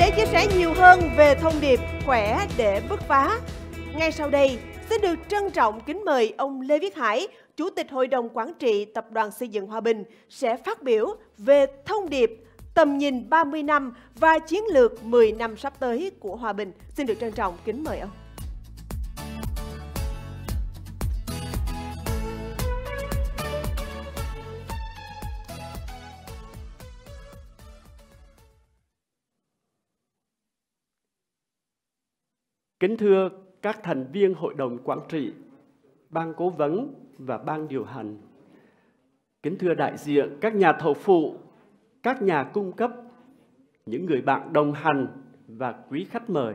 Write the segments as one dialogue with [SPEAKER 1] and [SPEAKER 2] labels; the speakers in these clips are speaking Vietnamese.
[SPEAKER 1] để chia sẻ nhiều hơn về thông điệp khỏe để bứt phá, ngay sau đây xin được trân trọng kính mời ông Lê Viết Hải, Chủ tịch Hội đồng Quản trị Tập đoàn Xây dựng Hòa Bình sẽ phát biểu về thông điệp tầm nhìn 30 năm và chiến lược 10 năm sắp tới của Hòa Bình. Xin được trân trọng kính mời ông. Kính thưa các thành viên Hội đồng Quản trị, Ban Cố vấn và Ban Điều hành, kính thưa đại diện các nhà thầu phụ, các nhà cung cấp, những người bạn đồng hành và quý khách mời,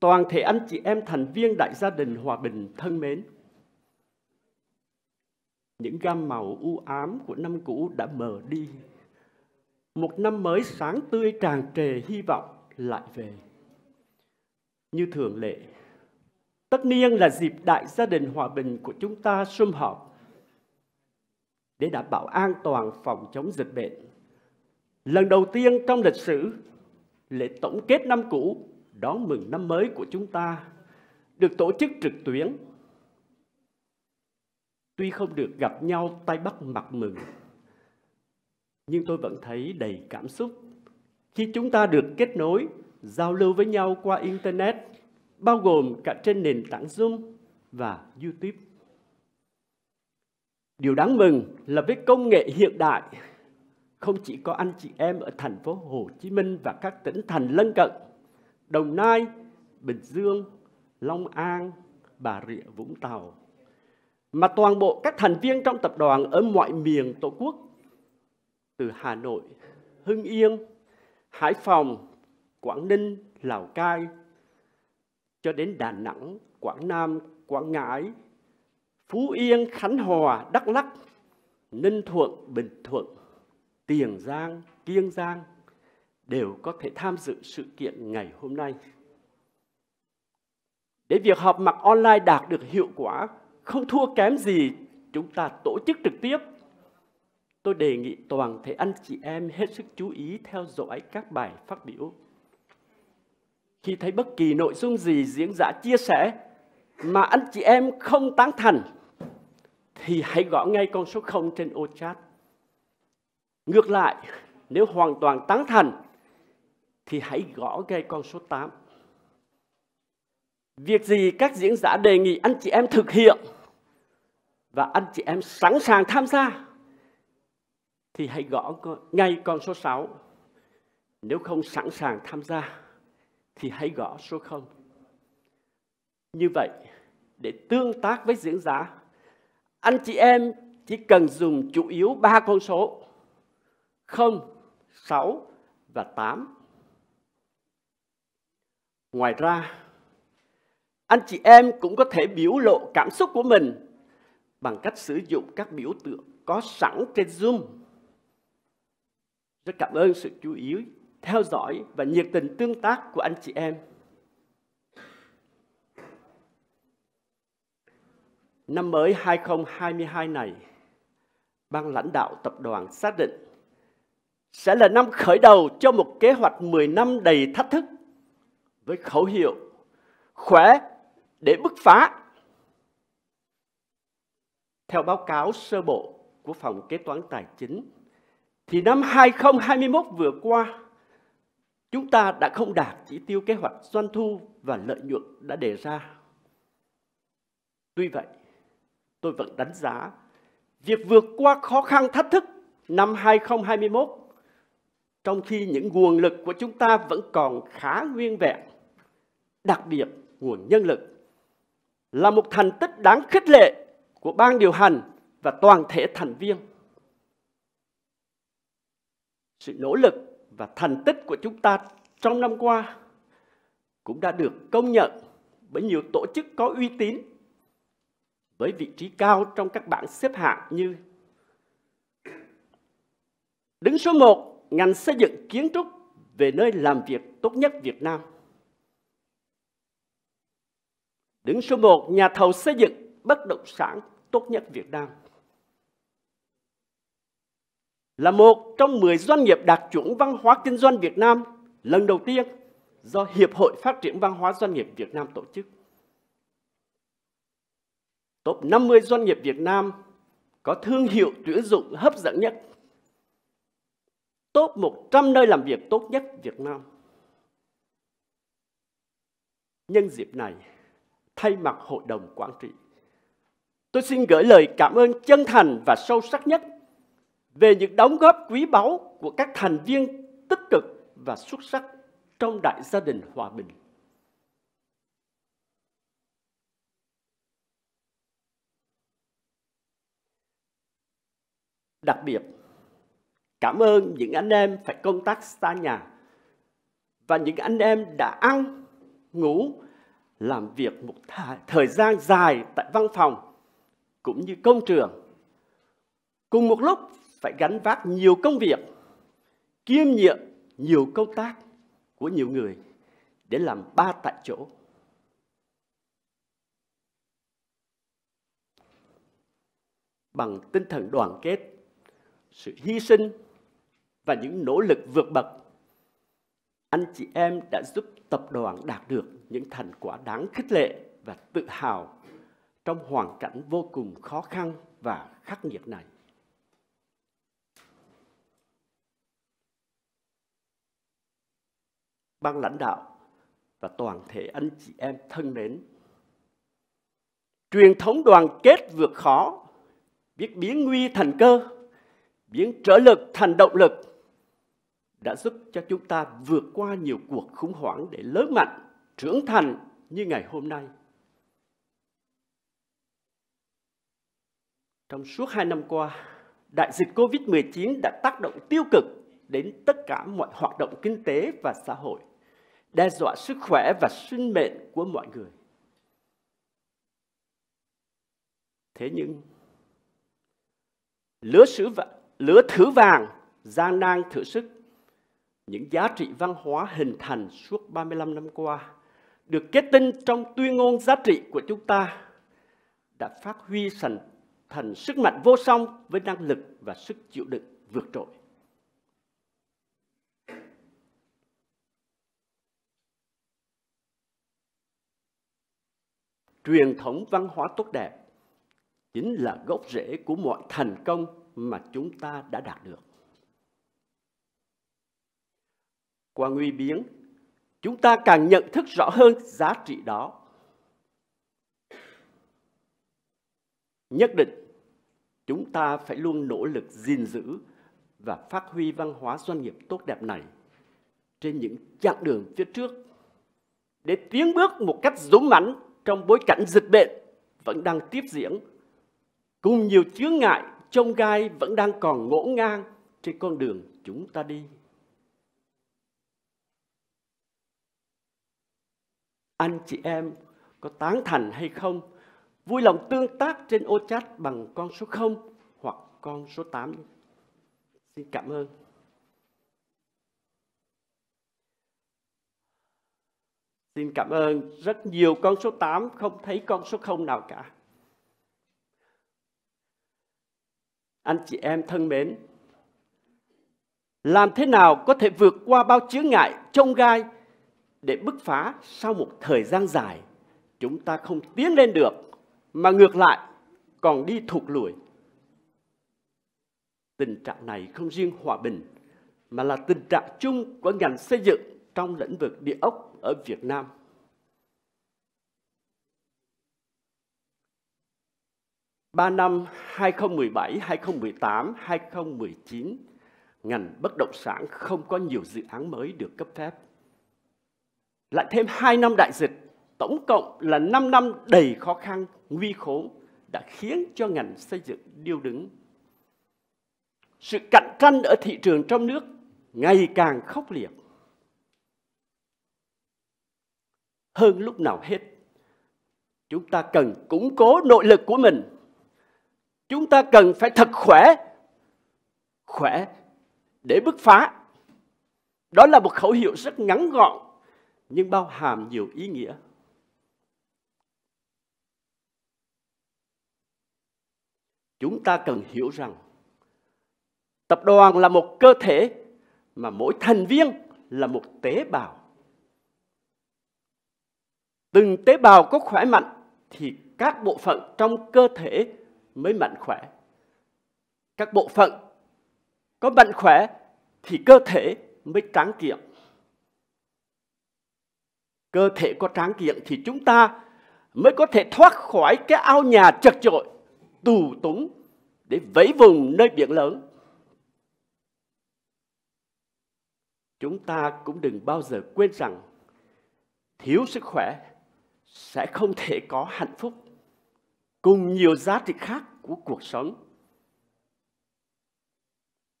[SPEAKER 1] toàn thể anh chị em thành viên Đại gia đình Hòa Bình thân mến. Những gam màu u ám của năm cũ đã mờ đi. Một năm mới sáng tươi tràn trề hy vọng lại về như thường lệ. Tất niên là dịp đại gia đình hòa bình của chúng ta sum họp để đảm bảo an toàn phòng chống dịch bệnh. Lần đầu tiên trong lịch sử, lễ tổng kết năm cũ đón mừng năm mới của chúng ta được tổ chức trực tuyến. Tuy không được gặp nhau tay bắt mặt mừng, nhưng tôi vẫn thấy đầy cảm xúc khi chúng ta được kết nối giao lưu với nhau qua Internet, bao gồm cả trên nền tảng Zoom và YouTube. Điều đáng mừng là với công nghệ hiện đại, không chỉ có anh chị em ở thành phố Hồ Chí Minh và các tỉnh thành lân cận, Đồng Nai, Bình Dương, Long An, Bà Rịa, Vũng Tàu, mà toàn bộ các thành viên trong tập đoàn ở mọi miền Tổ quốc, từ Hà Nội, Hưng Yên, Hải Phòng, Quảng Ninh, Lào Cai, cho đến Đà Nẵng, Quảng Nam, Quảng Ngãi, Phú Yên, Khánh Hòa, Đắk Lắc, Ninh Thuận, Bình Thuận, Tiền Giang, Kiên Giang đều có thể tham dự sự kiện ngày hôm nay. Để việc họp mặt online đạt được hiệu quả, không thua kém gì chúng ta tổ chức trực tiếp. Tôi đề nghị toàn thể anh chị em hết sức chú ý theo dõi các bài phát biểu khi thấy bất kỳ nội dung gì diễn giả chia sẻ mà anh chị em không tán thành thì hãy gõ ngay con số 0 trên ô chat. Ngược lại, nếu hoàn toàn tán thành thì hãy gõ ngay con số 8. Việc gì các diễn giả đề nghị anh chị em thực hiện và anh chị em sẵn sàng tham gia thì hãy gõ ngay con số 6. Nếu không sẵn sàng tham gia thì hãy gõ số 0. Như vậy, để tương tác với diễn giả anh chị em chỉ cần dùng chủ yếu ba con số 0, 6 và 8. Ngoài ra, anh chị em cũng có thể biểu lộ cảm xúc của mình bằng cách sử dụng các biểu tượng có sẵn trên Zoom. Rất cảm ơn sự chú ý theo dõi và nhiệt tình tương tác của anh chị em. Năm mới 2022 này, ban lãnh đạo tập đoàn xác định sẽ là năm khởi đầu cho một kế hoạch 10 năm đầy thách thức với khẩu hiệu khỏe để bứt phá. Theo báo cáo sơ bộ của Phòng Kế toán Tài chính, thì năm 2021 vừa qua, Chúng ta đã không đạt chỉ tiêu kế hoạch doanh thu và lợi nhuận đã đề ra. Tuy vậy, tôi vẫn đánh giá việc vượt qua khó khăn thách thức năm 2021 trong khi những nguồn lực của chúng ta vẫn còn khá nguyên vẹn, đặc biệt nguồn nhân lực là một thành tích đáng khích lệ của ban điều hành và toàn thể thành viên. Sự nỗ lực và thành tích của chúng ta trong năm qua cũng đã được công nhận bởi nhiều tổ chức có uy tín với vị trí cao trong các bảng xếp hạng như đứng số 1 ngành xây dựng kiến trúc về nơi làm việc tốt nhất Việt Nam. Đứng số 1 nhà thầu xây dựng bất động sản tốt nhất Việt Nam là một trong 10 doanh nghiệp đạt chuẩn văn hóa kinh doanh Việt Nam lần đầu tiên do Hiệp hội Phát triển Văn hóa Doanh nghiệp Việt Nam tổ chức. Top 50 doanh nghiệp Việt Nam có thương hiệu tuyển dụng hấp dẫn nhất. Top 100 nơi làm việc tốt nhất Việt Nam. Nhân dịp này, thay mặt Hội đồng Quản trị, tôi xin gửi lời cảm ơn chân thành và sâu sắc nhất về những đóng góp quý báu của các thành viên tích cực và xuất sắc trong đại gia đình hòa bình. Đặc biệt, cảm ơn những anh em phải công tác xa nhà và những anh em đã ăn, ngủ, làm việc một thời gian dài tại văn phòng cũng như công trường. Cùng một lúc phải gánh vác nhiều công việc, kiêm nhiệm nhiều công tác của nhiều người để làm ba tại chỗ. Bằng tinh thần đoàn kết, sự hy sinh và những nỗ lực vượt bậc, anh chị em đã giúp tập đoàn đạt được những thành quả đáng khích lệ và tự hào trong hoàn cảnh vô cùng khó khăn và khắc nghiệt này. ban lãnh đạo và toàn thể anh chị em thân mến. Truyền thống đoàn kết vượt khó, biết biến nguy thành cơ, biến trở lực thành động lực đã giúp cho chúng ta vượt qua nhiều cuộc khủng hoảng để lớn mạnh, trưởng thành như ngày hôm nay. Trong suốt hai năm qua, đại dịch COVID-19 đã tác động tiêu cực đến tất cả mọi hoạt động kinh tế và xã hội – đe dọa sức khỏe và sinh mệnh của mọi người. Thế nhưng, lứa, sứ và, lứa thứ vàng gian nan thử sức, những giá trị văn hóa hình thành suốt 35 năm qua được kết tinh trong tuyên ngôn giá trị của chúng ta đã phát huy thành, thành sức mạnh vô song với năng lực và sức chịu đựng vượt trội. truyền thống văn hóa tốt đẹp chính là gốc rễ của mọi thành công mà chúng ta đã đạt được. Qua nguy biến, chúng ta càng nhận thức rõ hơn giá trị đó. Nhất định, chúng ta phải luôn nỗ lực gìn giữ và phát huy văn hóa doanh nghiệp tốt đẹp này trên những chặng đường phía trước để tiến bước một cách dũng mãnh trong bối cảnh dịch bệnh vẫn đang tiếp diễn, cùng nhiều chướng ngại trông gai vẫn đang còn ngỗ ngang trên con đường chúng ta đi. Anh chị em có tán thành hay không? Vui lòng tương tác trên ô chat bằng con số 0 hoặc con số 8. Xin cảm ơn. Xin cảm ơn rất nhiều con số 8 không thấy con số 0 nào cả. Anh chị em thân mến, làm thế nào có thể vượt qua bao chướng ngại, trông gai để bứt phá sau một thời gian dài? Chúng ta không tiến lên được, mà ngược lại còn đi thụt lùi. Tình trạng này không riêng hòa bình, mà là tình trạng chung của ngành xây dựng trong lĩnh vực địa ốc ở Việt Nam. Ba năm 2017, 2018, 2019, ngành bất động sản không có nhiều dự án mới được cấp phép. Lại thêm hai năm đại dịch, tổng cộng là 5 năm đầy khó khăn, nguy khổ đã khiến cho ngành xây dựng điêu đứng. Sự cạnh tranh ở thị trường trong nước ngày càng khốc liệt. hơn lúc nào hết. Chúng ta cần củng cố nội lực của mình. Chúng ta cần phải thật khỏe, khỏe để bứt phá. Đó là một khẩu hiệu rất ngắn gọn nhưng bao hàm nhiều ý nghĩa. Chúng ta cần hiểu rằng tập đoàn là một cơ thể mà mỗi thành viên là một tế bào từng tế bào có khỏe mạnh thì các bộ phận trong cơ thể mới mạnh khỏe. Các bộ phận có mạnh khỏe thì cơ thể mới tráng kiện. Cơ thể có tráng kiện thì chúng ta mới có thể thoát khỏi cái ao nhà chật chội, tù túng để vẫy vùng nơi biển lớn. Chúng ta cũng đừng bao giờ quên rằng thiếu sức khỏe sẽ không thể có hạnh phúc cùng nhiều giá trị khác của cuộc sống.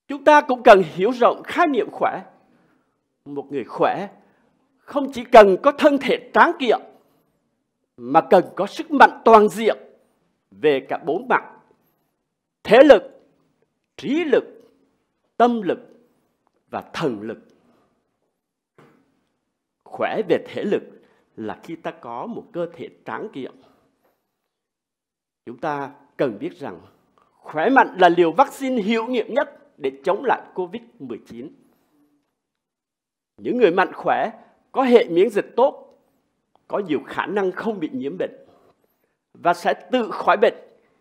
[SPEAKER 1] Chúng ta cũng cần hiểu rộng khái niệm khỏe. Một người khỏe không chỉ cần có thân thể tráng kiện mà cần có sức mạnh toàn diện về cả bốn mặt thể lực trí lực tâm lực và thần lực khỏe về thể lực là khi ta có một cơ thể tráng kiện chúng ta cần biết rằng khỏe mạnh là liều vaccine hiệu nghiệm nhất để chống lại Covid-19. Những người mạnh khỏe có hệ miễn dịch tốt, có nhiều khả năng không bị nhiễm bệnh và sẽ tự khỏi bệnh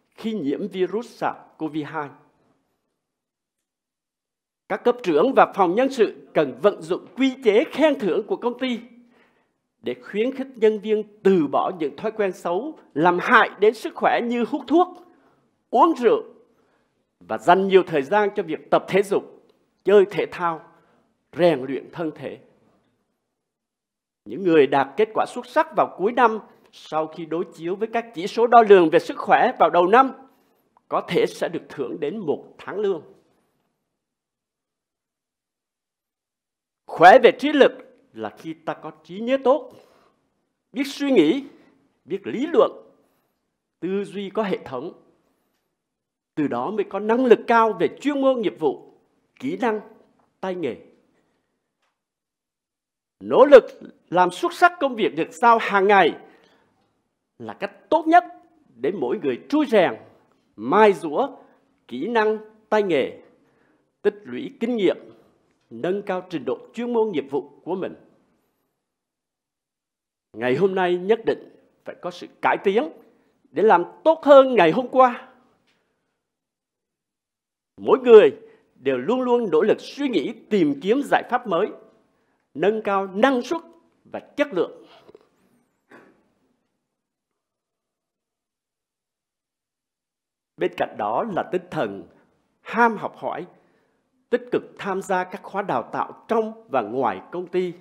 [SPEAKER 1] khi nhiễm virus SARS-CoV-2. Các cấp trưởng và phòng nhân sự cần vận dụng quy chế khen thưởng của công ty để khuyến khích nhân viên từ bỏ những thói quen xấu làm hại đến sức khỏe như hút thuốc, uống rượu và dành nhiều thời gian cho việc tập thể dục, chơi thể thao, rèn luyện thân thể. Những người đạt kết quả xuất sắc vào cuối năm sau khi đối chiếu với các chỉ số đo lường về sức khỏe vào đầu năm có thể sẽ được thưởng đến một tháng lương. Khỏe về trí lực là khi ta có trí nhớ tốt, biết suy nghĩ, biết lý luận, tư duy có hệ thống. Từ đó mới có năng lực cao về chuyên môn nghiệp vụ, kỹ năng, tay nghề. Nỗ lực làm xuất sắc công việc được sao hàng ngày là cách tốt nhất để mỗi người trui rèn, mai rũa kỹ năng, tay nghề, tích lũy kinh nghiệm nâng cao trình độ chuyên môn nghiệp vụ của mình. Ngày hôm nay nhất định phải có sự cải tiến để làm tốt hơn ngày hôm qua. Mỗi người đều luôn luôn nỗ lực suy nghĩ tìm kiếm giải pháp mới, nâng cao năng suất và chất lượng. Bên cạnh đó là tinh thần ham học hỏi tích cực tham gia các khóa đào tạo trong và ngoài công ty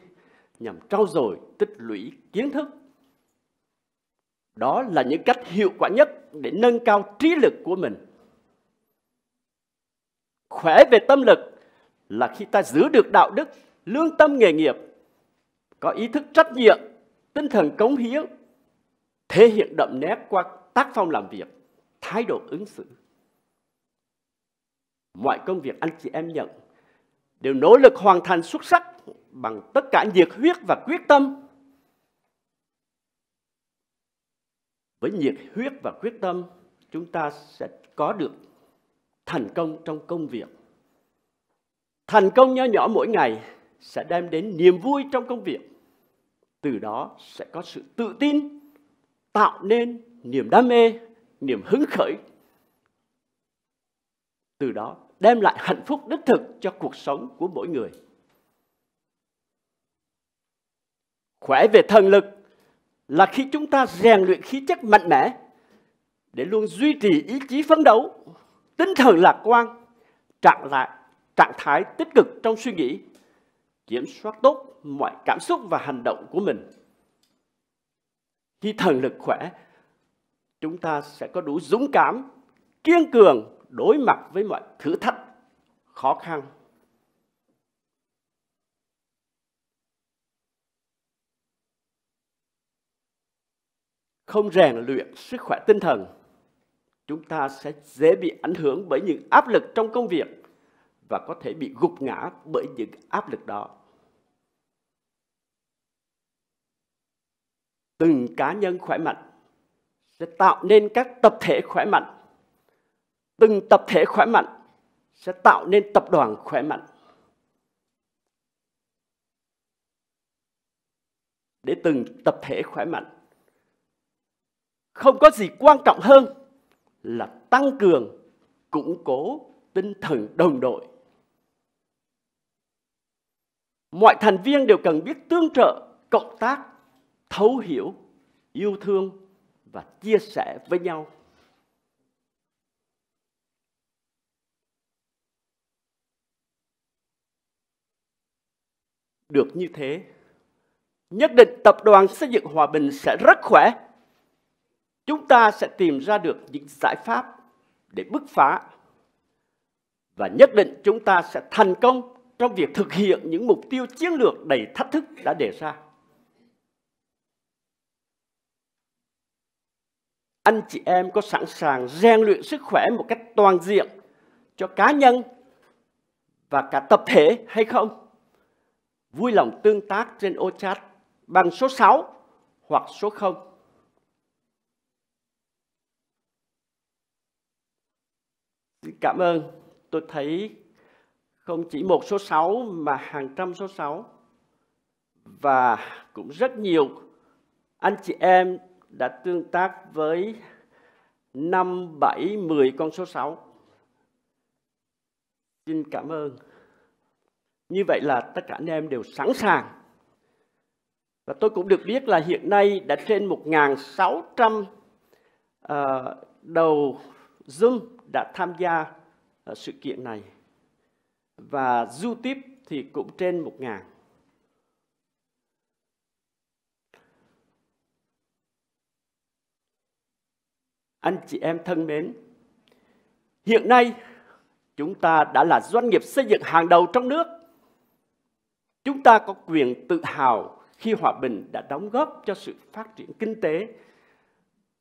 [SPEAKER 1] nhằm trau dồi tích lũy kiến thức. Đó là những cách hiệu quả nhất để nâng cao trí lực của mình. Khỏe về tâm lực là khi ta giữ được đạo đức, lương tâm nghề nghiệp, có ý thức trách nhiệm, tinh thần cống hiến, thể hiện đậm nét qua tác phong làm việc, thái độ ứng xử mọi công việc anh chị em nhận đều nỗ lực hoàn thành xuất sắc bằng tất cả nhiệt huyết và quyết tâm. Với nhiệt huyết và quyết tâm, chúng ta sẽ có được thành công trong công việc. Thành công nho nhỏ mỗi ngày sẽ đem đến niềm vui trong công việc. Từ đó sẽ có sự tự tin, tạo nên niềm đam mê, niềm hứng khởi từ đó đem lại hạnh phúc đích thực cho cuộc sống của mỗi người. Khỏe về thần lực là khi chúng ta rèn luyện khí chất mạnh mẽ để luôn duy trì ý chí phấn đấu, tinh thần lạc quan, trạng lại trạng thái tích cực trong suy nghĩ, kiểm soát tốt mọi cảm xúc và hành động của mình. Khi thần lực khỏe, chúng ta sẽ có đủ dũng cảm, kiên cường đối mặt với mọi thử thách khó khăn không rèn luyện sức khỏe tinh thần chúng ta sẽ dễ bị ảnh hưởng bởi những áp lực trong công việc và có thể bị gục ngã bởi những áp lực đó từng cá nhân khỏe mạnh sẽ tạo nên các tập thể khỏe mạnh từng tập thể khỏe mạnh sẽ tạo nên tập đoàn khỏe mạnh. Để từng tập thể khỏe mạnh. Không có gì quan trọng hơn là tăng cường, củng cố tinh thần đồng đội. Mọi thành viên đều cần biết tương trợ, cộng tác, thấu hiểu, yêu thương và chia sẻ với nhau. được như thế, nhất định tập đoàn xây dựng hòa bình sẽ rất khỏe. Chúng ta sẽ tìm ra được những giải pháp để bứt phá và nhất định chúng ta sẽ thành công trong việc thực hiện những mục tiêu chiến lược đầy thách thức đã đề ra. Anh chị em có sẵn sàng rèn luyện sức khỏe một cách toàn diện cho cá nhân và cả tập thể hay không? vui lòng tương tác trên ô chat bằng số 6 hoặc số 0. Cảm ơn. Tôi thấy không chỉ một số 6 mà hàng trăm số 6 và cũng rất nhiều anh chị em đã tương tác với 5, 7, 10 con số 6. Xin cảm ơn. Như vậy là tất cả anh em đều sẵn sàng. Và tôi cũng được biết là hiện nay đã trên 1.600 uh, ờ, đầu Zoom đã tham gia uh, sự kiện này. Và YouTube thì cũng trên 1.000. Anh chị em thân mến, hiện nay chúng ta đã là doanh nghiệp xây dựng hàng đầu trong nước Chúng ta có quyền tự hào khi hòa bình đã đóng góp cho sự phát triển kinh tế,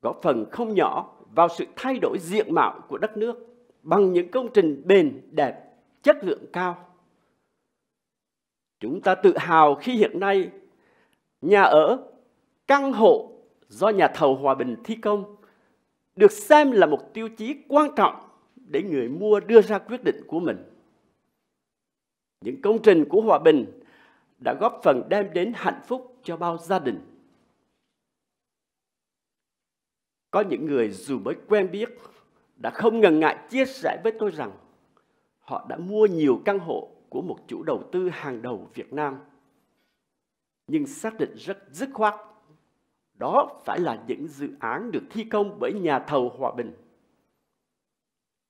[SPEAKER 1] góp phần không nhỏ vào sự thay đổi diện mạo của đất nước bằng những công trình bền đẹp, chất lượng cao. Chúng ta tự hào khi hiện nay nhà ở, căn hộ do nhà thầu Hòa Bình thi công được xem là một tiêu chí quan trọng để người mua đưa ra quyết định của mình. Những công trình của Hòa Bình đã góp phần đem đến hạnh phúc cho bao gia đình. Có những người dù mới quen biết đã không ngần ngại chia sẻ với tôi rằng họ đã mua nhiều căn hộ của một chủ đầu tư hàng đầu Việt Nam. Nhưng xác định rất dứt khoát, đó phải là những dự án được thi công bởi nhà thầu Hòa Bình.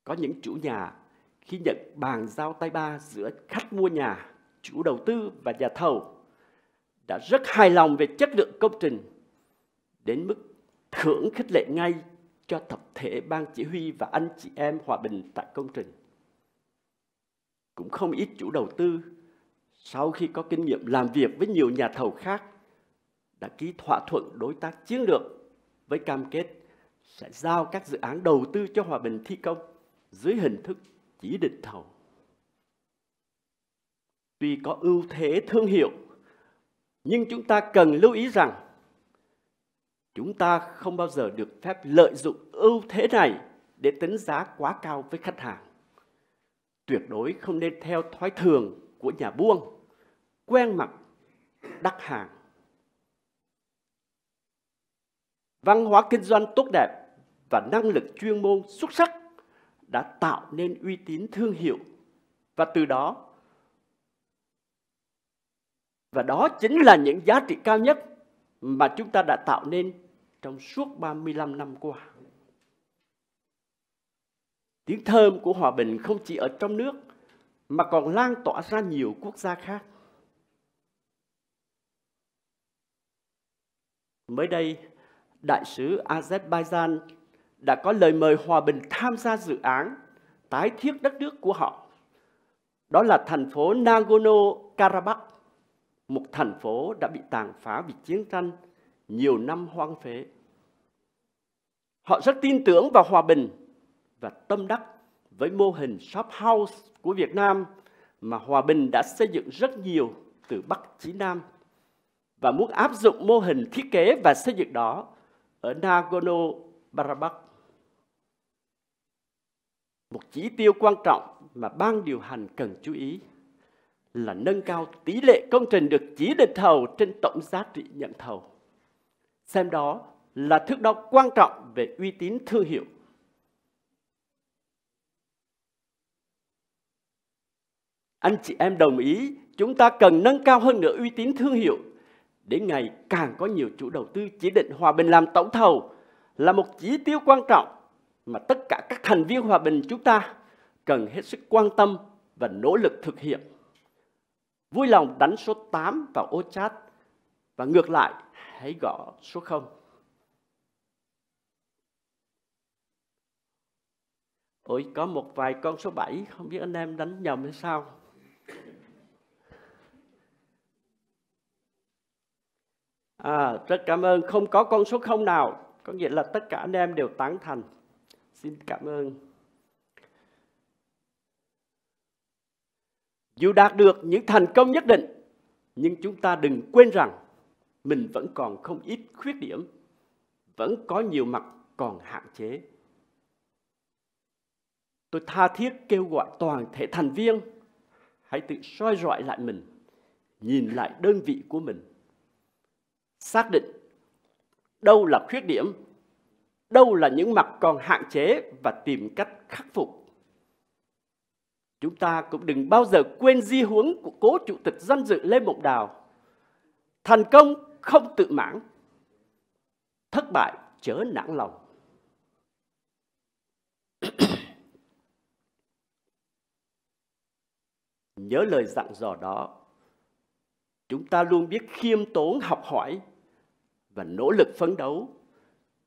[SPEAKER 1] Có những chủ nhà khi nhận bàn giao tay ba giữa khách mua nhà chủ đầu tư và nhà thầu đã rất hài lòng về chất lượng công trình đến mức thưởng khích lệ ngay cho tập thể ban chỉ huy và anh chị em hòa bình tại công trình. Cũng không ít chủ đầu tư sau khi có kinh nghiệm làm việc với nhiều nhà thầu khác đã ký thỏa thuận đối tác chiến lược với cam kết sẽ giao các dự án đầu tư cho hòa bình thi công dưới hình thức chỉ định thầu tuy có ưu thế thương hiệu nhưng chúng ta cần lưu ý rằng chúng ta không bao giờ được phép lợi dụng ưu thế này để tính giá quá cao với khách hàng. Tuyệt đối không nên theo thói thường của nhà buôn, quen mặt, đắt hàng. Văn hóa kinh doanh tốt đẹp và năng lực chuyên môn xuất sắc đã tạo nên uy tín thương hiệu và từ đó và đó chính là những giá trị cao nhất mà chúng ta đã tạo nên trong suốt 35 năm qua. Tiếng thơm của hòa bình không chỉ ở trong nước mà còn lan tỏa ra nhiều quốc gia khác. Mới đây, đại sứ Azerbaijan đã có lời mời hòa bình tham gia dự án tái thiết đất nước của họ. Đó là thành phố Nagorno-Karabakh một thành phố đã bị tàn phá vì chiến tranh, nhiều năm hoang phế. Họ rất tin tưởng vào hòa bình và tâm đắc với mô hình shop house của Việt Nam mà Hòa Bình đã xây dựng rất nhiều từ Bắc chí Nam và muốn áp dụng mô hình thiết kế và xây dựng đó ở Nagorno-Karabakh. Một chỉ tiêu quan trọng mà ban điều hành cần chú ý là nâng cao tỷ lệ công trình được chỉ định thầu trên tổng giá trị nhận thầu. Xem đó là thước đo quan trọng về uy tín thương hiệu. Anh chị em đồng ý chúng ta cần nâng cao hơn nữa uy tín thương hiệu để ngày càng có nhiều chủ đầu tư chỉ định hòa bình làm tổng thầu là một chỉ tiêu quan trọng mà tất cả các thành viên hòa bình chúng ta cần hết sức quan tâm và nỗ lực thực hiện. Vui lòng đánh số 8 vào ô chat và ngược lại hãy gõ số 0. Ôi có một vài con số 7 không biết anh em đánh nhầm hay sao. À, rất cảm ơn không có con số không nào có nghĩa là tất cả anh em đều tán thành xin cảm ơn Dù đạt được những thành công nhất định, nhưng chúng ta đừng quên rằng mình vẫn còn không ít khuyết điểm, vẫn có nhiều mặt còn hạn chế. Tôi tha thiết kêu gọi toàn thể thành viên hãy tự soi rọi lại mình, nhìn lại đơn vị của mình, xác định đâu là khuyết điểm, đâu là những mặt còn hạn chế và tìm cách khắc phục Chúng ta cũng đừng bao giờ quên di huống của cố chủ tịch danh dự Lê Mộng Đào. Thành công không tự mãn, thất bại chớ nản lòng. Nhớ lời dặn dò đó, chúng ta luôn biết khiêm tốn học hỏi và nỗ lực phấn đấu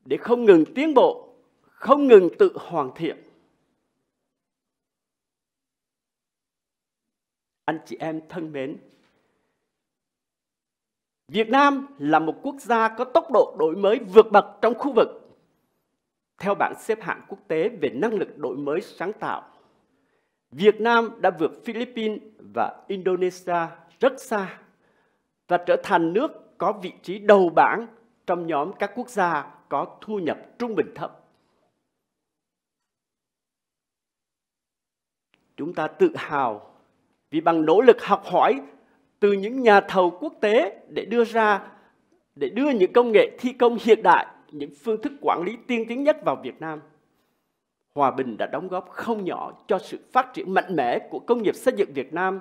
[SPEAKER 1] để không ngừng tiến bộ, không ngừng tự hoàn thiện anh chị em thân mến. Việt Nam là một quốc gia có tốc độ đổi mới vượt bậc trong khu vực theo bảng xếp hạng quốc tế về năng lực đổi mới sáng tạo. Việt Nam đã vượt Philippines và Indonesia rất xa và trở thành nước có vị trí đầu bảng trong nhóm các quốc gia có thu nhập trung bình thấp. Chúng ta tự hào vì bằng nỗ lực học hỏi từ những nhà thầu quốc tế để đưa ra để đưa những công nghệ thi công hiện đại, những phương thức quản lý tiên tiến nhất vào Việt Nam. Hòa Bình đã đóng góp không nhỏ cho sự phát triển mạnh mẽ của công nghiệp xây dựng Việt Nam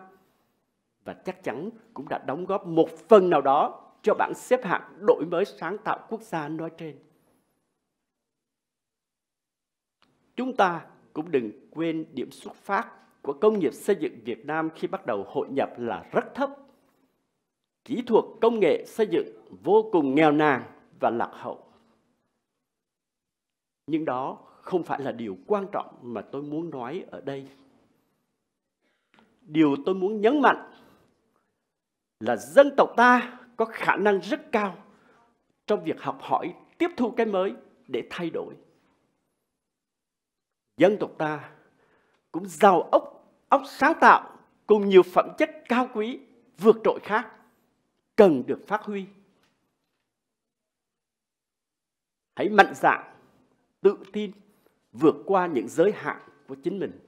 [SPEAKER 1] và chắc chắn cũng đã đóng góp một phần nào đó cho bảng xếp hạng đổi mới sáng tạo quốc gia nói trên. Chúng ta cũng đừng quên điểm xuất phát của công nghiệp xây dựng Việt Nam khi bắt đầu hội nhập là rất thấp. Kỹ thuật công nghệ xây dựng vô cùng nghèo nàn và lạc hậu. Nhưng đó không phải là điều quan trọng mà tôi muốn nói ở đây. Điều tôi muốn nhấn mạnh là dân tộc ta có khả năng rất cao trong việc học hỏi, tiếp thu cái mới để thay đổi. Dân tộc ta cũng giàu ốc óc sáng tạo cùng nhiều phẩm chất cao quý vượt trội khác cần được phát huy. Hãy mạnh dạn, tự tin vượt qua những giới hạn của chính mình,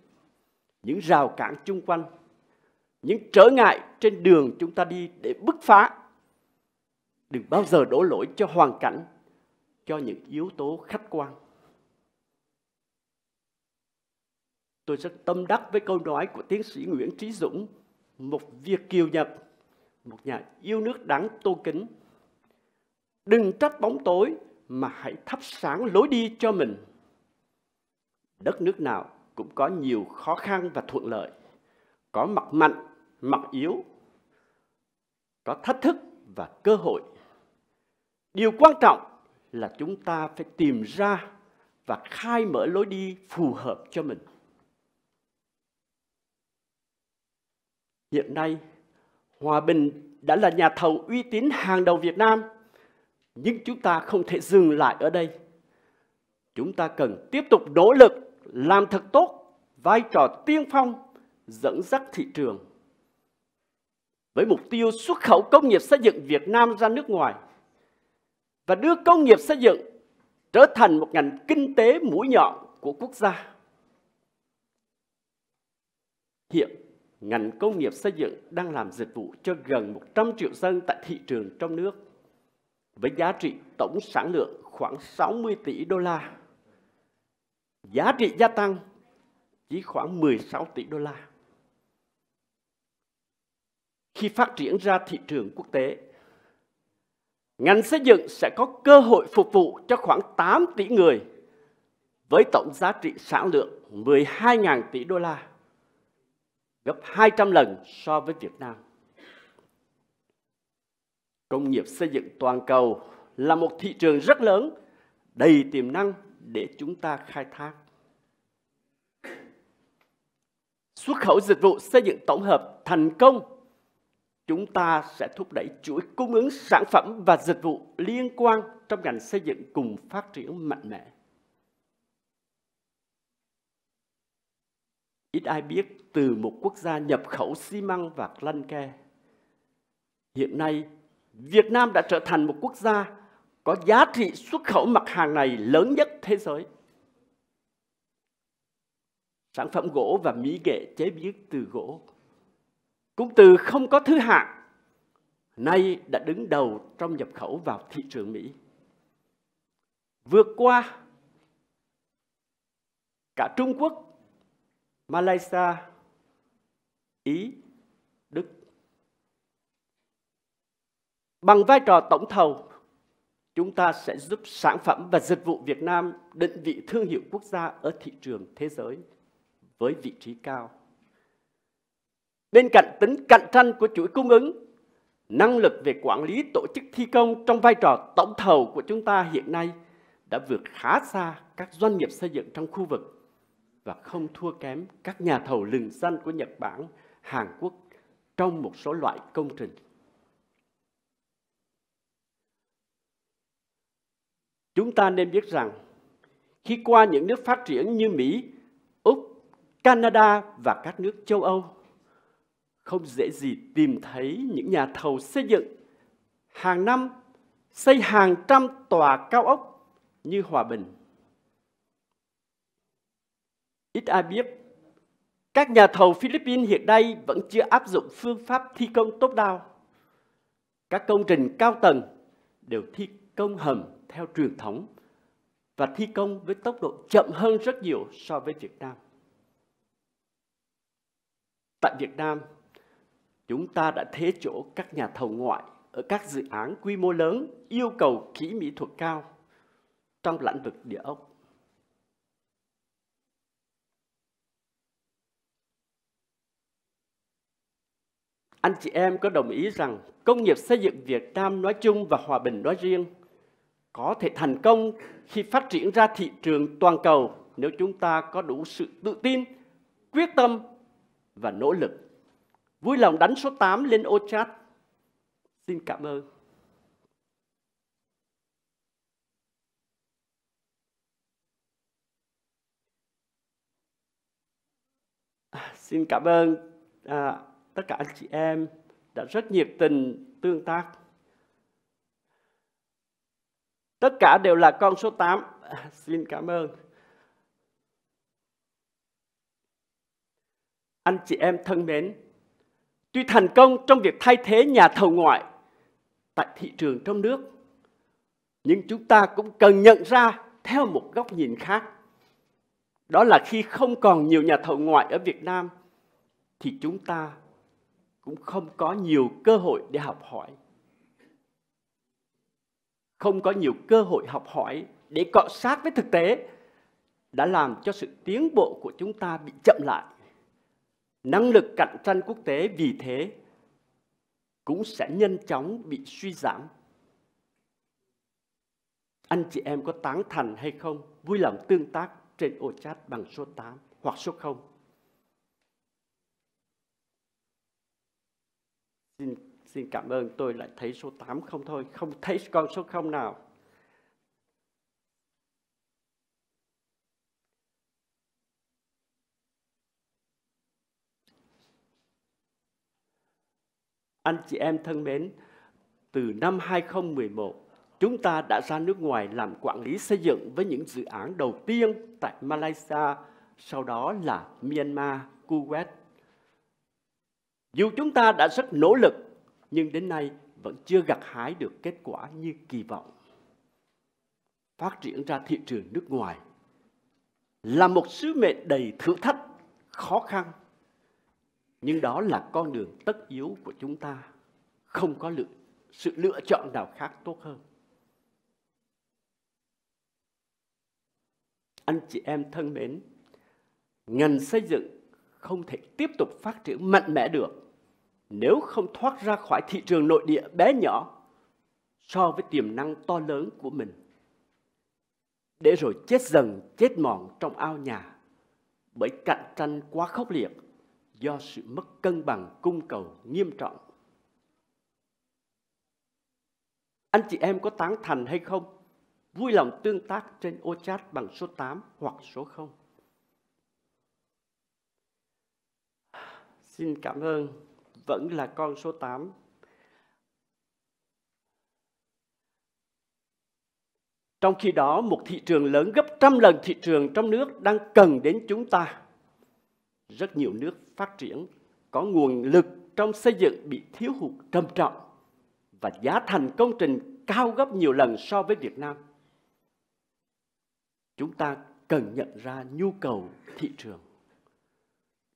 [SPEAKER 1] những rào cản chung quanh, những trở ngại trên đường chúng ta đi để bứt phá. Đừng bao giờ đổ lỗi cho hoàn cảnh, cho những yếu tố khách quan. Tôi rất tâm đắc với câu nói của tiến sĩ Nguyễn Trí Dũng, một Việt Kiều Nhật, một nhà yêu nước đáng tôn kính. Đừng trách bóng tối mà hãy thắp sáng lối đi cho mình. Đất nước nào cũng có nhiều khó khăn và thuận lợi, có mặt mạnh, mặt yếu, có thách thức và cơ hội. Điều quan trọng là chúng ta phải tìm ra và khai mở lối đi phù hợp cho mình. Hiện nay, Hòa Bình đã là nhà thầu uy tín hàng đầu Việt Nam, nhưng chúng ta không thể dừng lại ở đây. Chúng ta cần tiếp tục nỗ lực làm thật tốt vai trò tiên phong dẫn dắt thị trường. Với mục tiêu xuất khẩu công nghiệp xây dựng Việt Nam ra nước ngoài và đưa công nghiệp xây dựng trở thành một ngành kinh tế mũi nhọn của quốc gia. Hiện ngành công nghiệp xây dựng đang làm dịch vụ cho gần 100 triệu dân tại thị trường trong nước với giá trị tổng sản lượng khoảng 60 tỷ đô la. Giá trị gia tăng chỉ khoảng 16 tỷ đô la. Khi phát triển ra thị trường quốc tế, ngành xây dựng sẽ có cơ hội phục vụ cho khoảng 8 tỷ người với tổng giá trị sản lượng 12.000 tỷ đô la gấp 200 lần so với Việt Nam. Công nghiệp xây dựng toàn cầu là một thị trường rất lớn, đầy tiềm năng để chúng ta khai thác. Xuất khẩu dịch vụ xây dựng tổng hợp thành công, chúng ta sẽ thúc đẩy chuỗi cung ứng sản phẩm và dịch vụ liên quan trong ngành xây dựng cùng phát triển mạnh mẽ. Ít ai biết từ một quốc gia nhập khẩu xi măng và lăn ke, hiện nay Việt Nam đã trở thành một quốc gia có giá trị xuất khẩu mặt hàng này lớn nhất thế giới. Sản phẩm gỗ và mỹ nghệ chế biến từ gỗ cũng từ không có thứ hạng nay đã đứng đầu trong nhập khẩu vào thị trường Mỹ. Vượt qua cả Trung Quốc Malaysia, Ý, Đức. Bằng vai trò tổng thầu, chúng ta sẽ giúp sản phẩm và dịch vụ Việt Nam định vị thương hiệu quốc gia ở thị trường thế giới với vị trí cao. Bên cạnh tính cạnh tranh của chuỗi cung ứng, năng lực về quản lý tổ chức thi công trong vai trò tổng thầu của chúng ta hiện nay đã vượt khá xa các doanh nghiệp xây dựng trong khu vực và không thua kém các nhà thầu lừng danh của Nhật Bản, Hàn Quốc trong một số loại công trình. Chúng ta nên biết rằng khi qua những nước phát triển như Mỹ, Úc, Canada và các nước châu Âu, không dễ gì tìm thấy những nhà thầu xây dựng hàng năm xây hàng trăm tòa cao ốc như Hòa Bình, ít ai biết. Các nhà thầu Philippines hiện nay vẫn chưa áp dụng phương pháp thi công tốt đao. Các công trình cao tầng đều thi công hầm theo truyền thống và thi công với tốc độ chậm hơn rất nhiều so với Việt Nam. Tại Việt Nam, chúng ta đã thế chỗ các nhà thầu ngoại ở các dự án quy mô lớn yêu cầu kỹ mỹ thuật cao trong lĩnh vực địa ốc. anh chị em có đồng ý rằng công nghiệp xây dựng Việt Nam nói chung và hòa bình nói riêng có thể thành công khi phát triển ra thị trường toàn cầu nếu chúng ta có đủ sự tự tin, quyết tâm và nỗ lực. Vui lòng đánh số 8 lên ô chat. Xin cảm ơn. À, xin cảm ơn à, tất cả anh chị em đã rất nhiệt tình tương tác. Tất cả đều là con số 8. À, xin cảm ơn. Anh chị em thân mến, tuy thành công trong việc thay thế nhà thầu ngoại tại thị trường trong nước, nhưng chúng ta cũng cần nhận ra theo một góc nhìn khác. Đó là khi không còn nhiều nhà thầu ngoại ở Việt Nam, thì chúng ta cũng không có nhiều cơ hội để học hỏi không có nhiều cơ hội học hỏi để cọ sát với thực tế đã làm cho sự tiến bộ của chúng ta bị chậm lại năng lực cạnh tranh quốc tế vì thế cũng sẽ nhanh chóng bị suy giảm anh chị em có tán thành hay không vui lòng tương tác trên ô chat bằng số 8 hoặc số 0 Xin, xin cảm ơn tôi lại thấy số 8 không thôi, không thấy con số 0 nào. Anh chị em thân mến, từ năm 2011, chúng ta đã ra nước ngoài làm quản lý xây dựng với những dự án đầu tiên tại Malaysia, sau đó là Myanmar, Kuwait dù chúng ta đã rất nỗ lực, nhưng đến nay vẫn chưa gặt hái được kết quả như kỳ vọng. Phát triển ra thị trường nước ngoài là một sứ mệnh đầy thử thách, khó khăn. Nhưng đó là con đường tất yếu của chúng ta, không có lựa, sự lựa chọn nào khác tốt hơn. Anh chị em thân mến, ngành xây dựng không thể tiếp tục phát triển mạnh mẽ được nếu không thoát ra khỏi thị trường nội địa bé nhỏ so với tiềm năng to lớn của mình để rồi chết dần chết mòn trong ao nhà bởi cạnh tranh quá khốc liệt do sự mất cân bằng cung cầu nghiêm trọng anh chị em có tán thành hay không vui lòng tương tác trên ô chat bằng số 8 hoặc số 0 xin cảm ơn vẫn là con số 8. Trong khi đó, một thị trường lớn gấp trăm lần thị trường trong nước đang cần đến chúng ta. Rất nhiều nước phát triển có nguồn lực trong xây dựng bị thiếu hụt trầm trọng và giá thành công trình cao gấp nhiều lần so với Việt Nam. Chúng ta cần nhận ra nhu cầu thị trường.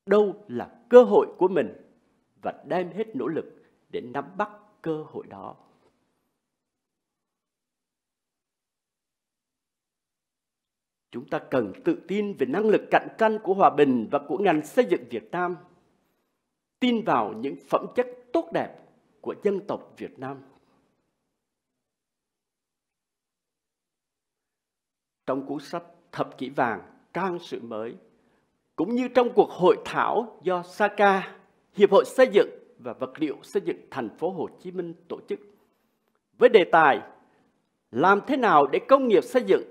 [SPEAKER 1] Đâu là cơ hội của mình và đem hết nỗ lực để nắm bắt cơ hội đó. Chúng ta cần tự tin về năng lực cạnh tranh của hòa bình và của ngành xây dựng Việt Nam. Tin vào những phẩm chất tốt đẹp của dân tộc Việt Nam. Trong cuốn sách Thập kỷ vàng, trang sự mới, cũng như trong cuộc hội thảo do Saka Hiệp hội Xây dựng và Vật liệu Xây dựng Thành phố Hồ Chí Minh tổ chức với đề tài làm thế nào để công nghiệp xây dựng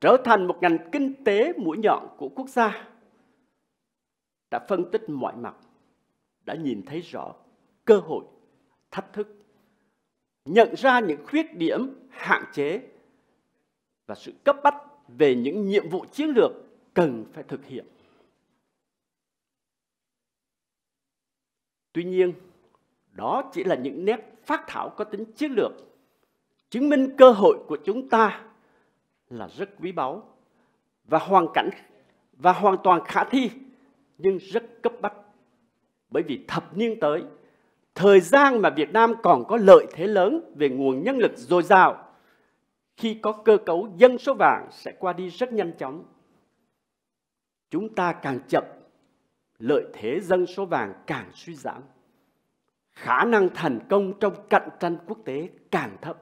[SPEAKER 1] trở thành một ngành kinh tế mũi nhọn của quốc gia đã phân tích mọi mặt đã nhìn thấy rõ cơ hội thách thức nhận ra những khuyết điểm hạn chế và sự cấp bách về những nhiệm vụ chiến lược cần phải thực hiện Tuy nhiên, đó chỉ là những nét phát thảo có tính chiến lược, chứng minh cơ hội của chúng ta là rất quý báu và hoàn cảnh và hoàn toàn khả thi nhưng rất cấp bách. Bởi vì thập niên tới, thời gian mà Việt Nam còn có lợi thế lớn về nguồn nhân lực dồi dào khi có cơ cấu dân số vàng sẽ qua đi rất nhanh chóng. Chúng ta càng chậm lợi thế dân số vàng càng suy giảm. Khả năng thành công trong cạnh tranh quốc tế càng thấp.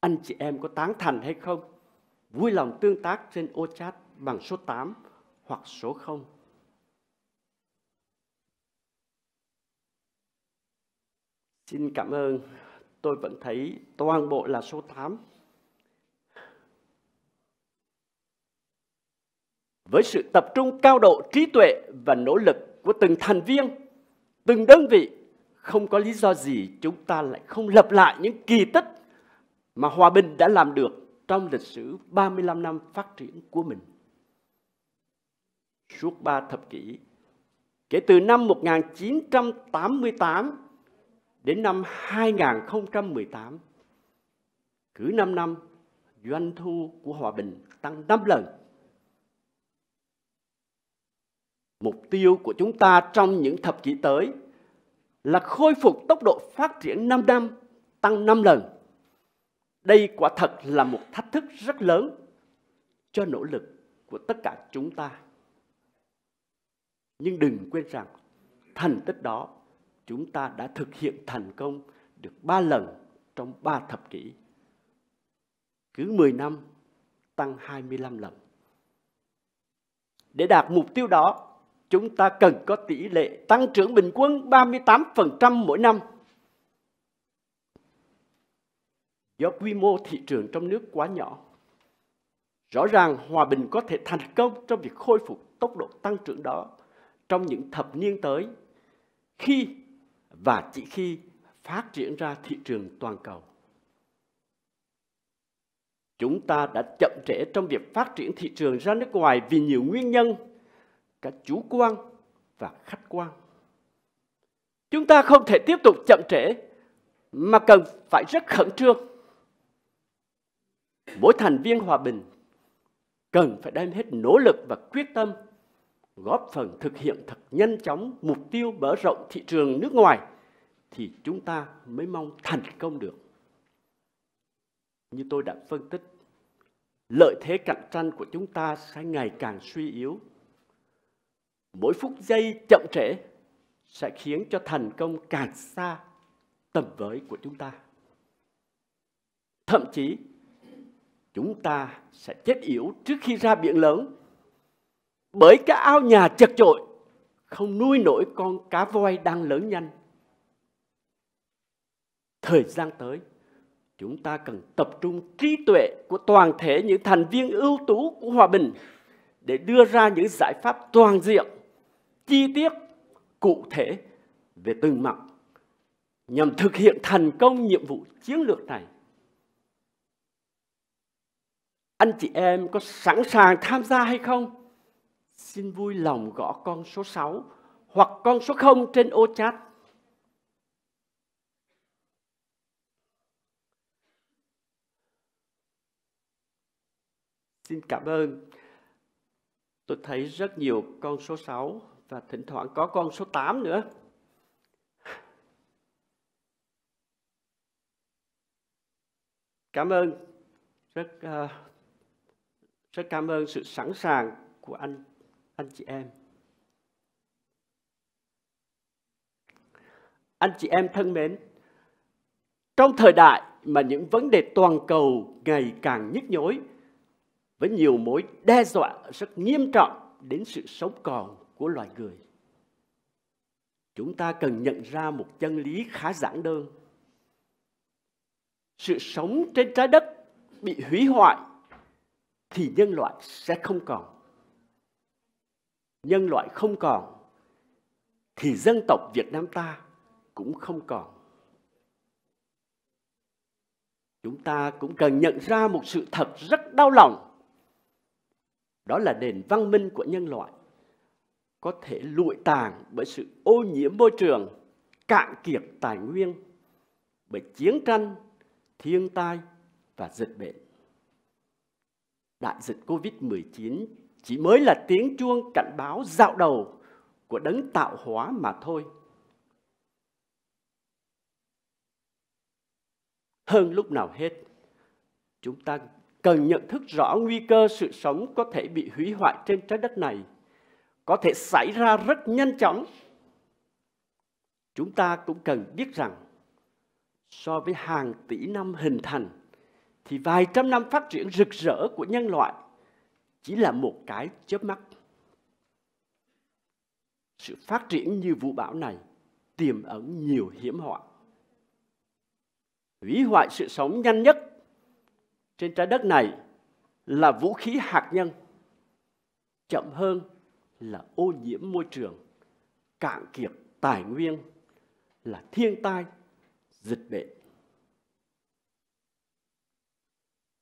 [SPEAKER 1] Anh chị em có tán thành hay không? Vui lòng tương tác trên ô chat bằng số 8 hoặc số 0. Xin cảm ơn. Tôi vẫn thấy toàn bộ là số 8. với sự tập trung cao độ trí tuệ và nỗ lực của từng thành viên, từng đơn vị, không có lý do gì chúng ta lại không lập lại những kỳ tích mà hòa bình đã làm được trong lịch sử 35 năm phát triển của mình. Suốt ba thập kỷ, kể từ năm 1988 đến năm 2018, cứ 5 năm doanh thu của hòa bình tăng 5 lần Mục tiêu của chúng ta trong những thập kỷ tới là khôi phục tốc độ phát triển 5 năm tăng 5 lần. Đây quả thật là một thách thức rất lớn cho nỗ lực của tất cả chúng ta. Nhưng đừng quên rằng thành tích đó chúng ta đã thực hiện thành công được 3 lần trong 3 thập kỷ. Cứ 10 năm tăng 25 lần. Để đạt mục tiêu đó, chúng ta cần có tỷ lệ tăng trưởng bình quân 38% mỗi năm. Do quy mô thị trường trong nước quá nhỏ, rõ ràng hòa bình có thể thành công trong việc khôi phục tốc độ tăng trưởng đó trong những thập niên tới khi và chỉ khi phát triển ra thị trường toàn cầu. Chúng ta đã chậm trễ trong việc phát triển thị trường ra nước ngoài vì nhiều nguyên nhân cả chủ quan và khách quan. Chúng ta không thể tiếp tục chậm trễ mà cần phải rất khẩn trương. Mỗi thành viên hòa bình cần phải đem hết nỗ lực và quyết tâm góp phần thực hiện thật nhanh chóng mục tiêu mở rộng thị trường nước ngoài thì chúng ta mới mong thành công được. Như tôi đã phân tích, lợi thế cạnh tranh của chúng ta sẽ ngày càng suy yếu mỗi phút giây chậm trễ sẽ khiến cho thành công càng xa tầm với của chúng ta. Thậm chí chúng ta sẽ chết yếu trước khi ra biển lớn bởi cái ao nhà chật chội không nuôi nổi con cá voi đang lớn nhanh. Thời gian tới, chúng ta cần tập trung trí tuệ của toàn thể những thành viên ưu tú của hòa bình để đưa ra những giải pháp toàn diện chi tiết, cụ thể về từng mặt nhằm thực hiện thành công nhiệm vụ chiến lược này. Anh chị em có sẵn sàng tham gia hay không? Xin vui lòng gõ con số 6 hoặc con số 0 trên ô chat. Xin cảm ơn. Tôi thấy rất nhiều con số 6 và thỉnh thoảng có con số 8 nữa. Cảm ơn rất uh, rất cảm ơn sự sẵn sàng của anh anh chị em. Anh chị em thân mến, trong thời đại mà những vấn đề toàn cầu ngày càng nhức nhối với nhiều mối đe dọa rất nghiêm trọng đến sự sống còn của loài người chúng ta cần nhận ra một chân lý khá giản đơn sự sống trên trái đất bị hủy hoại thì nhân loại sẽ không còn nhân loại không còn thì dân tộc việt nam ta cũng không còn chúng ta cũng cần nhận ra một sự thật rất đau lòng đó là nền văn minh của nhân loại có thể lụi tàn bởi sự ô nhiễm môi trường, cạn kiệt tài nguyên, bởi chiến tranh, thiên tai và dịch bệnh. Đại dịch Covid-19 chỉ mới là tiếng chuông cảnh báo dạo đầu của đấng tạo hóa mà thôi. Hơn lúc nào hết, chúng ta cần nhận thức rõ nguy cơ sự sống có thể bị hủy hoại trên trái đất này có thể xảy ra rất nhanh chóng. Chúng ta cũng cần biết rằng so với hàng tỷ năm hình thành thì vài trăm năm phát triển rực rỡ của nhân loại chỉ là một cái chớp mắt. Sự phát triển như vụ bão này tiềm ẩn nhiều hiểm họa. Hủy hoại sự sống nhanh nhất trên trái đất này là vũ khí hạt nhân. Chậm hơn là ô nhiễm môi trường, cạn kiệt tài nguyên, là thiên tai, dịch bệnh.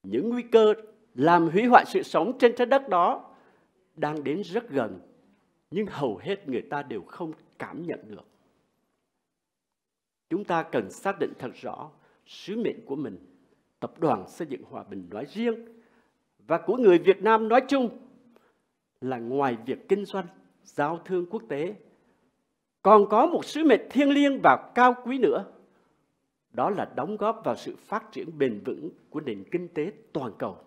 [SPEAKER 1] Những nguy cơ làm hủy hoại sự sống trên trái đất đó đang đến rất gần, nhưng hầu hết người ta đều không cảm nhận được. Chúng ta cần xác định thật rõ sứ mệnh của mình, tập đoàn xây dựng hòa bình nói riêng và của người Việt Nam nói chung là ngoài việc kinh doanh, giao thương quốc tế, còn có một sứ mệnh thiêng liêng và cao quý nữa. Đó là đóng góp vào sự phát triển bền vững của nền kinh tế toàn cầu.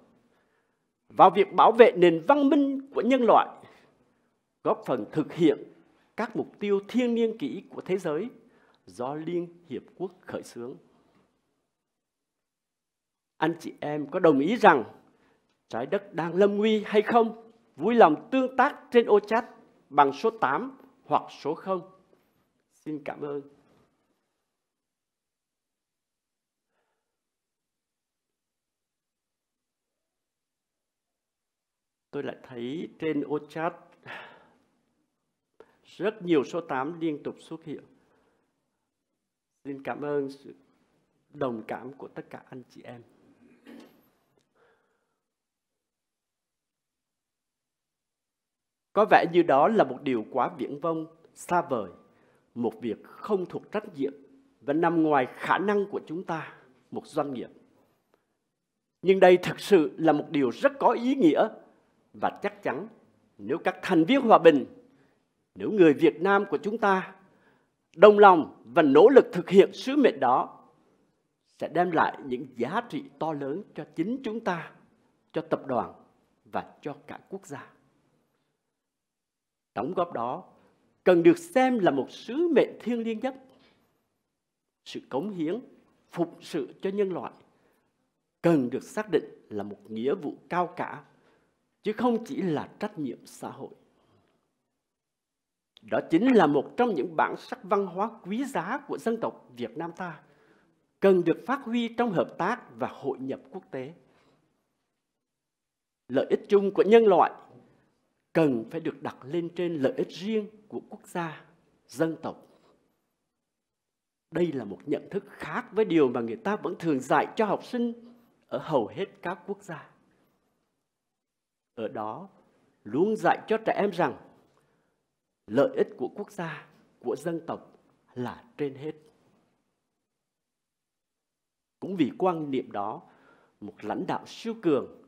[SPEAKER 1] Vào việc bảo vệ nền văn minh của nhân loại, góp phần thực hiện các mục tiêu thiêng liêng kỷ của thế giới do Liên Hiệp Quốc khởi xướng. Anh chị em có đồng ý rằng trái đất đang lâm nguy hay không? vui lòng tương tác trên ô chat bằng số 8 hoặc số 0. Xin cảm ơn. Tôi lại thấy trên ô chat rất nhiều số 8 liên tục xuất hiện. Xin cảm ơn sự đồng cảm của tất cả anh chị em. Có vẻ như đó là một điều quá viễn vông, xa vời, một việc không thuộc trách nhiệm và nằm ngoài khả năng của chúng ta, một doanh nghiệp. Nhưng đây thực sự là một điều rất có ý nghĩa và chắc chắn nếu các thành viên hòa bình, nếu người Việt Nam của chúng ta đồng lòng và nỗ lực thực hiện sứ mệnh đó sẽ đem lại những giá trị to lớn cho chính chúng ta, cho tập đoàn và cho cả quốc gia. Đóng góp đó cần được xem là một sứ mệnh thiêng liêng nhất. Sự cống hiến, phục sự cho nhân loại cần được xác định là một nghĩa vụ cao cả, chứ không chỉ là trách nhiệm xã hội. Đó chính là một trong những bản sắc văn hóa quý giá của dân tộc Việt Nam ta, cần được phát huy trong hợp tác và hội nhập quốc tế. Lợi ích chung của nhân loại cần phải được đặt lên trên lợi ích riêng của quốc gia, dân tộc. Đây là một nhận thức khác với điều mà người ta vẫn thường dạy cho học sinh ở hầu hết các quốc gia. Ở đó luôn dạy cho trẻ em rằng lợi ích của quốc gia, của dân tộc là trên hết. Cũng vì quan niệm đó, một lãnh đạo siêu cường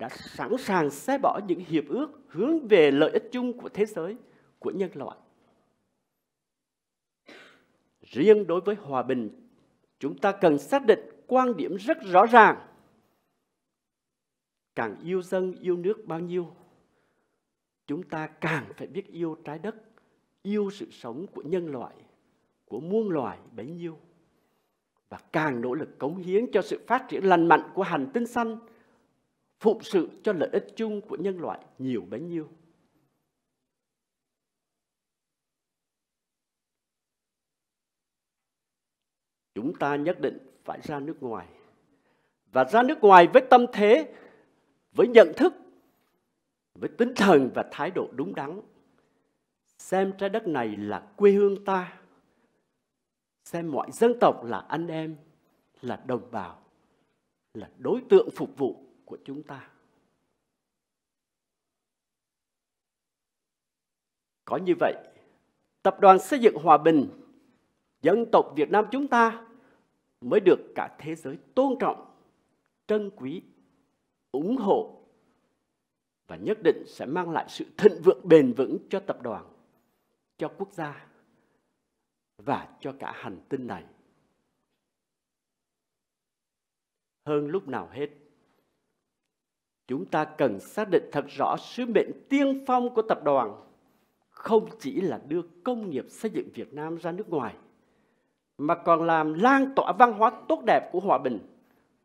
[SPEAKER 1] đã sẵn sàng xé bỏ những hiệp ước hướng về lợi ích chung của thế giới, của nhân loại. Riêng đối với hòa bình, chúng ta cần xác định quan điểm rất rõ ràng. Càng yêu dân, yêu nước bao nhiêu, chúng ta càng phải biết yêu trái đất, yêu sự sống của nhân loại, của muôn loài bấy nhiêu. Và càng nỗ lực cống hiến cho sự phát triển lành mạnh của hành tinh xanh – phụng sự cho lợi ích chung của nhân loại nhiều bấy nhiêu. Chúng ta nhất định phải ra nước ngoài. Và ra nước ngoài với tâm thế, với nhận thức, với tinh thần và thái độ đúng đắn. Xem trái đất này là quê hương ta. Xem mọi dân tộc là anh em, là đồng bào, là đối tượng phục vụ của chúng ta có như vậy tập đoàn xây dựng hòa bình dân tộc việt nam chúng ta mới được cả thế giới tôn trọng trân quý ủng hộ và nhất định sẽ mang lại sự thịnh vượng bền vững cho tập đoàn, cho quốc gia và cho cả hành tinh này. Hơn lúc nào hết, chúng ta cần xác định thật rõ sứ mệnh tiên phong của tập đoàn không chỉ là đưa công nghiệp xây dựng Việt Nam ra nước ngoài, mà còn làm lan tỏa văn hóa tốt đẹp của hòa bình,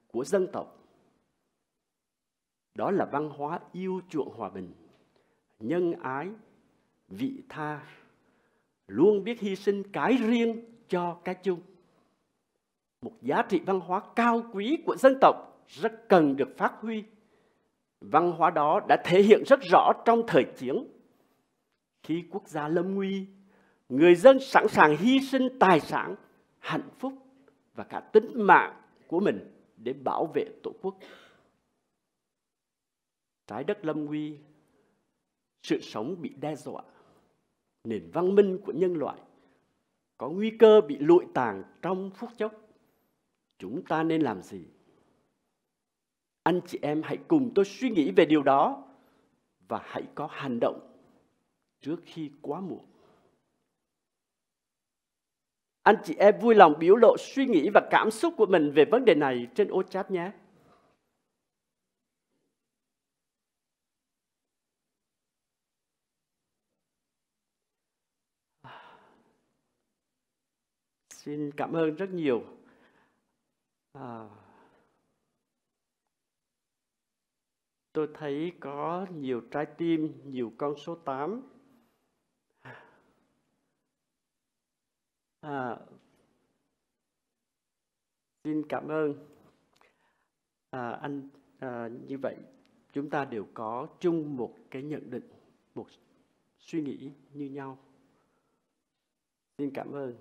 [SPEAKER 1] của dân tộc. Đó là văn hóa yêu chuộng hòa bình, nhân ái, vị tha, luôn biết hy sinh cái riêng cho cái chung. Một giá trị văn hóa cao quý của dân tộc rất cần được phát huy Văn hóa đó đã thể hiện rất rõ trong thời chiến. Khi quốc gia lâm nguy, người dân sẵn sàng hy sinh tài sản, hạnh phúc và cả tính mạng của mình để bảo vệ Tổ quốc. Trái đất lâm nguy, sự sống bị đe dọa, nền văn minh của nhân loại có nguy cơ bị lụi tàn trong phút chốc. Chúng ta nên làm gì? anh chị em hãy cùng tôi suy nghĩ về điều đó và hãy có hành động trước khi quá muộn. Anh chị em vui lòng biểu lộ suy nghĩ và cảm xúc của mình về vấn đề này trên ô chat nhé. Xin cảm ơn rất nhiều. À, tôi thấy có nhiều trái tim, nhiều con số 8. À, xin cảm ơn à, anh à, như vậy chúng ta đều có chung một cái nhận định, một suy nghĩ như nhau. Xin cảm ơn.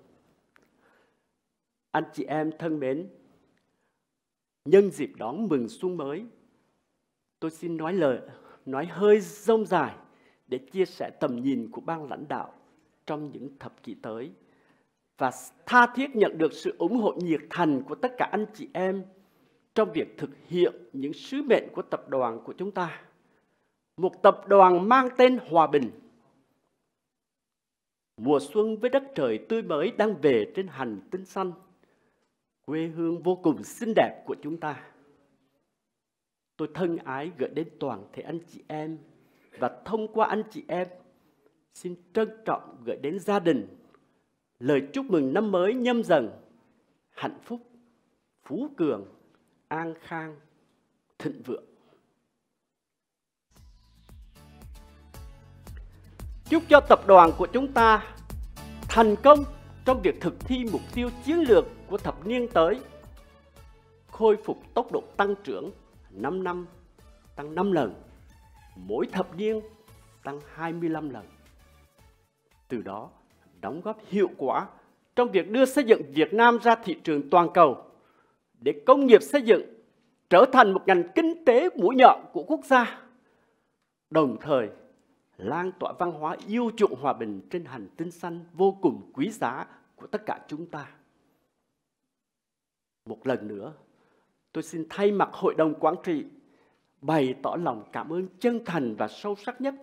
[SPEAKER 1] Anh chị em thân mến, nhân dịp đón mừng xuân mới tôi xin nói lời nói hơi rông dài để chia sẻ tầm nhìn của ban lãnh đạo trong những thập kỷ tới và tha thiết nhận được sự ủng hộ nhiệt thành của tất cả anh chị em trong việc thực hiện những sứ mệnh của tập đoàn của chúng ta. Một tập đoàn mang tên Hòa Bình. Mùa xuân với đất trời tươi mới đang về trên hành tinh xanh, quê hương vô cùng xinh đẹp của chúng ta tôi thân ái gửi đến toàn thể anh chị em và thông qua anh chị em xin trân trọng gửi đến gia đình lời chúc mừng năm mới nhâm dần hạnh phúc phú cường an khang thịnh vượng chúc cho tập đoàn của chúng ta thành công trong việc thực thi mục tiêu chiến lược của thập niên tới khôi phục tốc độ tăng trưởng 5 năm tăng 5 lần, mỗi thập niên tăng 25 lần. Từ đó đóng góp hiệu quả trong việc đưa xây dựng Việt Nam ra thị trường toàn cầu để công nghiệp xây dựng trở thành một ngành kinh tế mũi nhọn của quốc gia, đồng thời lan tỏa văn hóa yêu chuộng hòa bình trên hành tinh xanh vô cùng quý giá của tất cả chúng ta. Một lần nữa, tôi xin thay mặt Hội đồng Quản trị bày tỏ lòng cảm ơn chân thành và sâu sắc nhất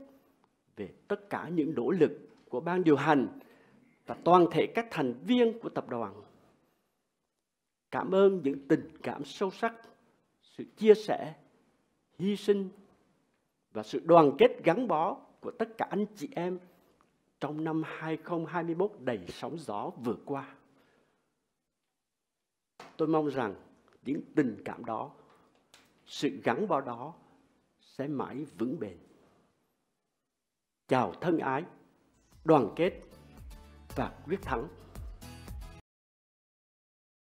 [SPEAKER 1] về tất cả những nỗ lực của ban điều hành và toàn thể các thành viên của tập đoàn. Cảm ơn những tình cảm sâu sắc, sự chia sẻ, hy sinh và sự đoàn kết gắn bó của tất cả anh chị em trong năm 2021 đầy sóng gió vừa qua. Tôi mong rằng những tình cảm đó, sự gắn bó đó sẽ mãi vững bền. Chào thân ái, đoàn kết và quyết thắng.